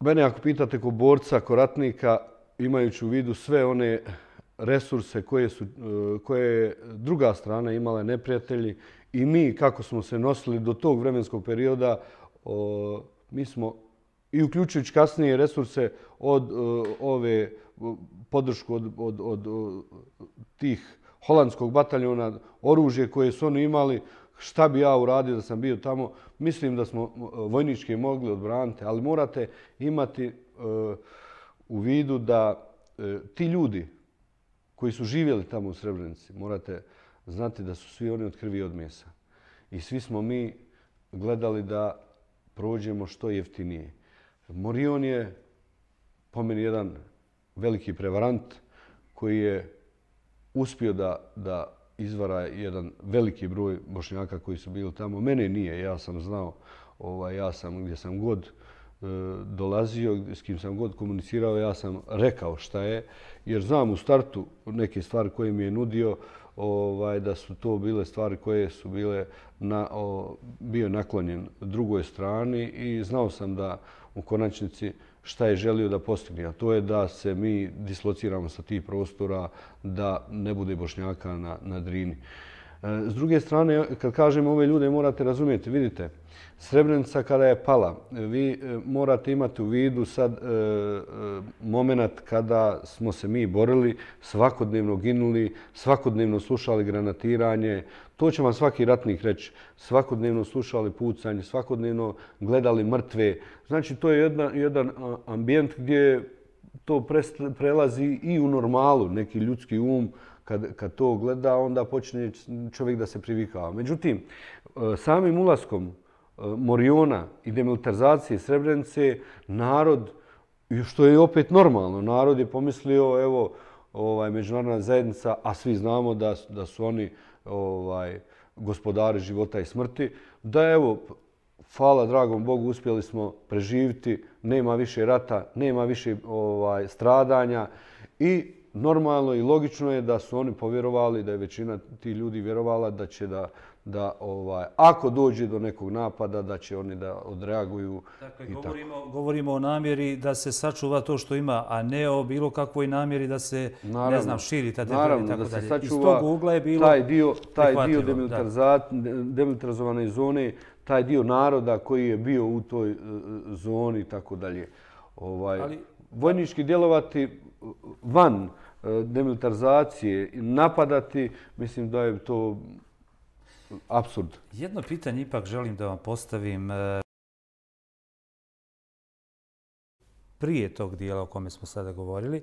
Mene ako pitate ko borca, ko ratnika, imajući u vidu sve one resurse koje, su, e, koje je druga strana imala neprijatelji i mi kako smo se nosili do tog vremenskog perioda, mi smo i uključujući kasnije resurse od e, ove podršku od, od, od tih holandskog bataljona, oružje koje su oni imali, šta bi ja uradio da sam bio tamo. Mislim da smo eh, vojnički mogli odbraniti, ali morate imati eh, u vidu da eh, ti ljudi koji su živjeli tamo u Srebrenici, morate znati da su svi oni od krvi i od mjesa. I svi smo mi gledali da prođemo što jeftinije. Morion je po meni jedan veliki prevarant koji je uspio da, da izvara jedan veliki broj bošnjaka koji su bili tamo. Mene nije, ja sam znao, ovaj, ja sam gdje sam god e, dolazio, s kim sam god komunicirao, ja sam rekao šta je, jer znam u startu neke stvari koje mi je nudio, ovaj, da su to bile stvari koje su bile na, bio naklonjen drugoj strani i znao sam da u konačnici šta je želio da postigne, a to je da se mi dislociramo sa tih prostora da ne bude Bošnjaka na Drini. E, s druge strane, kad kažemo ove ljude, morate razumijeti, vidite, Srebrenica kada je pala, e, vi e, morate imati u vidu sad e, moment kada smo se mi borili, svakodnevno ginuli, svakodnevno slušali granatiranje, to će vam svaki ratnik reći, svakodnevno slušali pucanje, svakodnevno gledali mrtve. Znači, to je jedna, jedan ambijent gdje to prelazi i u normalu, neki ljudski um, kad, kad to gleda, onda počne čovjek da se privikava. Međutim, e, samim ulaskom e, Moriona i demilitarizacije Srebrenice, narod, što je opet normalno, narod je pomislio, evo, ovaj, međunarodna zajednica, a svi znamo da, da su oni ovaj, gospodari života i smrti, da evo, hvala dragom Bogu, uspjeli smo preživiti, nema više rata, nema više ovaj, stradanja i normalno i logično je da su oni povjerovali, da je većina ti ljudi vjerovala da će da, da ovaj, ako dođe do nekog napada, da će oni da odreaguju. Dakle, i govorimo, tako. govorimo o namjeri da se sačuva to što ima, a ne o bilo kakvoj namjeri da se, naravno, ne znam, širi ta Naravno, tako da dalje. se sačuva taj dio, taj dio demilitarizovane zone, taj dio naroda koji je bio u toj e, zoni i tako dalje. Ovaj, Ali, vojnički djelovati van E, demilitarizacije napadati, mislim da je to absurd. Jedno pitanje ipak želim da vam postavim. E, prije tog dijela o kome smo sada govorili,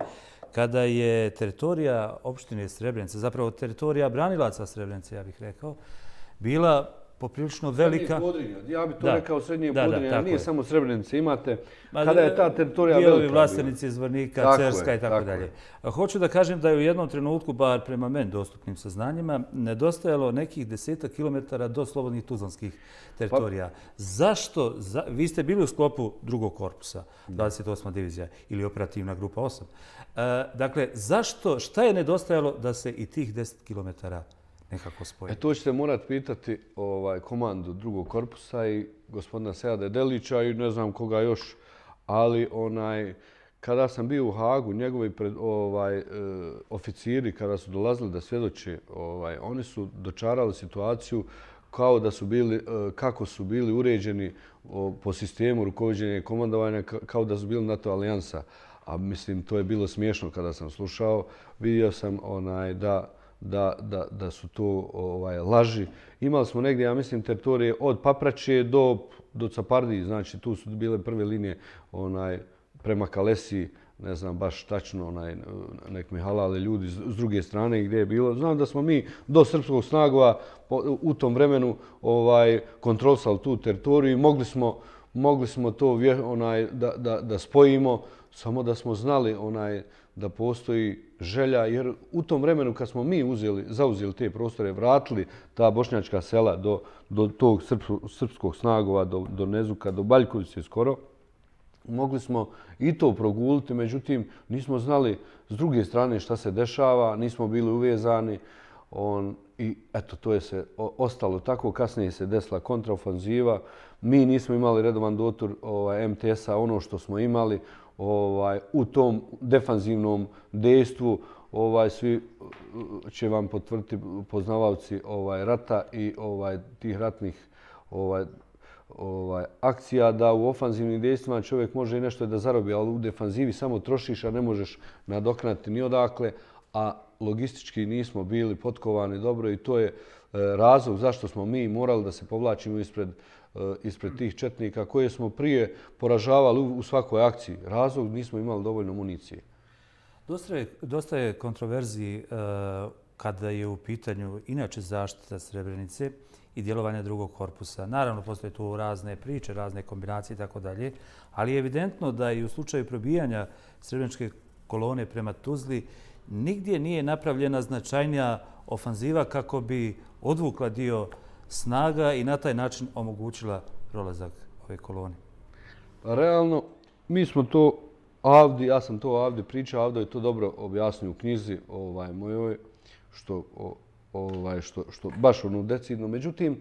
kada je teritorija opštine Srebrenica, zapravo teritorija branilaca Srebrenice, ja bih rekao, bila poprilično velika. Podrinje, ja bih to rekao Srednje da, Podrinje, nije samo Srebrenica, imate kada je ta e, teritorija velika. Dijelovi vlastenici iz Vrnika, tako Cerska i tako, dalje. Hoću da kažem da je u jednom trenutku, bar prema men dostupnim saznanjima, nedostajalo nekih deseta kilometara do slobodnih tuzlanskih teritorija. Zašto? vi ste bili u sklopu drugog korpusa, 28. divizija ili operativna grupa 8. E, dakle, zašto, šta je nedostajalo da se i tih 10 kilometara nekako spojiti. E to ćete morat pitati ovaj, komandu drugog korpusa i gospodina Sejade Delića i ne znam koga još, ali onaj, kada sam bio u Hagu, njegovi pred, ovaj, e, oficiri kada su dolazili da svedoče, ovaj, oni su dočarali situaciju kao da su bili, e, kako su bili uređeni po sistemu rukovođenja i komandovanja, kao da su bili NATO alijansa. A mislim, to je bilo smiješno kada sam slušao. Vidio sam onaj da da, da, da su to ovaj, laži. Imali smo negdje, ja mislim, teritorije od Papraće do, do Capardiji. Znači, tu su bile prve linije onaj, prema Kalesi, ne znam baš tačno, onaj, nek mi halale ljudi s druge strane gdje je bilo. Znam da smo mi do srpskog snagova u tom vremenu ovaj, kontrolsali tu teritoriju i mogli smo mogli smo to onaj da, da, da spojimo, samo da smo znali onaj, da postoji želja, jer u tom vremenu kad smo mi zauzeli te prostore, vratili ta bošnjačka sela do tog srpskog snagova, do Nezuka, do Baljkovice skoro, mogli smo i to proguliti, međutim nismo znali s druge strane šta se dešava, nismo bili uvezani. I eto, to je se ostalo tako. Kasnije se desila kontraofanziva. Mi nismo imali redovan dotur ovaj, MTS-a, ono što smo imali ovaj, u tom defanzivnom dejstvu ovaj svi eh, će vam potvrditi poznavaoci ovaj rata i ovaj tih ratnih ovaj ovaj akcija da u ofanzivnim dejstvima čovjek može i nešto da zarobi, ali u defanzivi samo trošiš, a ne možeš nadoknati ni odakle, a logistički nismo bili potkovani dobro i to je eh, razlog zašto smo mi morali da se povlačimo ispred Eh, ispred tih četnika koje smo prije poražavali u svakoj akciji. Razlog nismo imali dovoljno municije. Dosta je kontroverziji eh, kada je u pitanju inače zaštita Srebrenice i djelovanja drugog korpusa. Naravno, postoje tu razne priče, razne kombinacije itd. Ali je evidentno da i u slučaju probijanja srebreničke kolone prema Tuzli nigdje nije napravljena značajnija ofanziva kako bi odvukla dio srebrenice snaga i na taj način omogućila prolazak ove kolone? Pa realno, mi smo to avdi, ja sam to avdi pričao, avdi je to dobro objasnio u knjizi ovaj, mojoj, što, ovaj, što, što baš ono decidno. Međutim,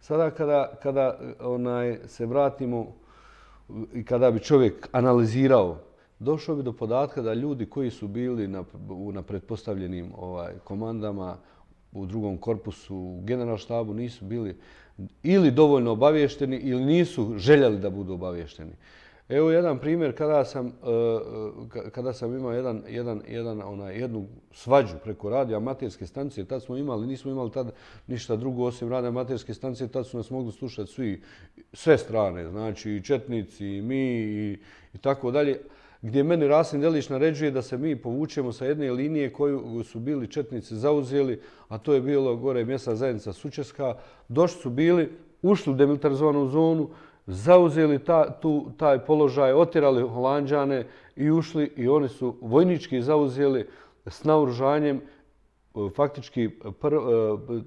sada kada, kada onaj, se vratimo i kada bi čovjek analizirao došao bi do podatka da ljudi koji su bili na, na pretpostavljenim ovaj komandama u drugom korpusu, u generalštabu nisu bili ili dovoljno obavješteni ili nisu željeli da budu obavješteni. Evo jedan primjer kada sam e, e, imao jednu svađu preko radija amaterske stanice, tad smo imali, nismo imali tad ništa drugo osim radio amaterske stanice, tad su nas mogli slušati sve strane, znači i četnici, i mi i tako dalje gdje meni Rasim Delić naređuje da se mi povučemo sa jedne linije koju su bili četnici zauzeli, a to je bilo gore mjesta zajednica Sučeska. Došli su bili, ušli u demilitarizovanu zonu, zauzeli ta, tu, taj položaj, otirali Holandžane i ušli i oni su vojnički zauzeli s naoružanjem. Faktički pr,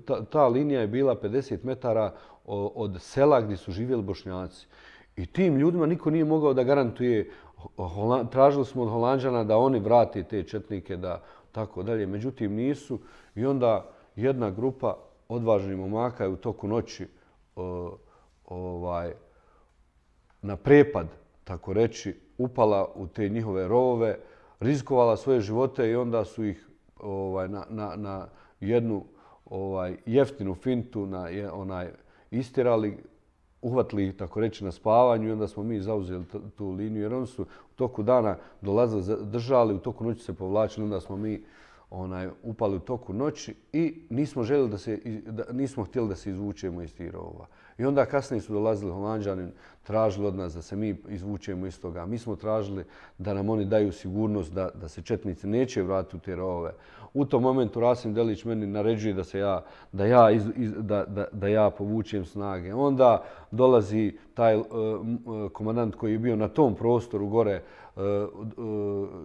ta, ta linija je bila 50 metara od sela gdje su živjeli bošnjaci. I tim ljudima niko nije mogao da garantuje. Tražili smo od Holandžana da oni vrati te četnike, da tako dalje. Međutim, nisu. I onda jedna grupa odvažnih momaka je u toku noći ovaj, na prepad, tako reći, upala u te njihove rovove, rizikovala svoje živote i onda su ih ovaj, na, na, na jednu ovaj, jeftinu fintu na, onaj, istirali, uhvatili tako reći na spavanju i onda smo mi zauzeli tu liniju jer oni su u toku dana dolazili, držali, u toku noći se povlačili, onda smo mi onaj upali u toku noći i nismo željeli da se da, nismo htjeli da se izvučemo iz tirova. I onda kasnije su dolazili Holandžani, tražili od nas da se mi izvučemo iz toga. Mi smo tražili da nam oni daju sigurnost da, da se četnici neće vratiti u tirove. U tom momentu Rasim Delić meni naređuje da se ja da ja iz, iz, da, da, da ja povučem snage. Onda dolazi taj uh, komandant koji je bio na tom prostoru gore uh, Eh,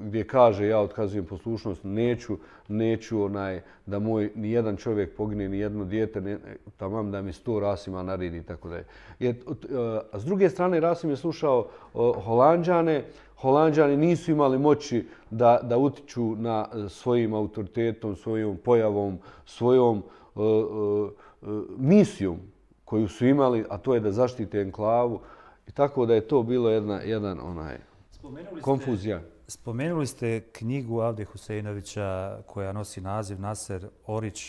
gdje kaže ja otkazujem poslušnost, neću, neću onaj, da moj ni jedan čovjek pogine, ni jedno dijete, ne, tamo da mi sto rasima naredi i tako dalje. Jer, eh, s druge strane, Rasim je slušao eh, Holandžane. Holandžani nisu imali moći da, da utiču na svojim autoritetom, svojom pojavom, svojom misijom koju su imali, a to je da zaštite enklavu. I tako da je to bilo jedna, jedan onaj Konfuzija. spomenuli ste knjigu Alde Huseinovića koja nosi naziv Naser Orić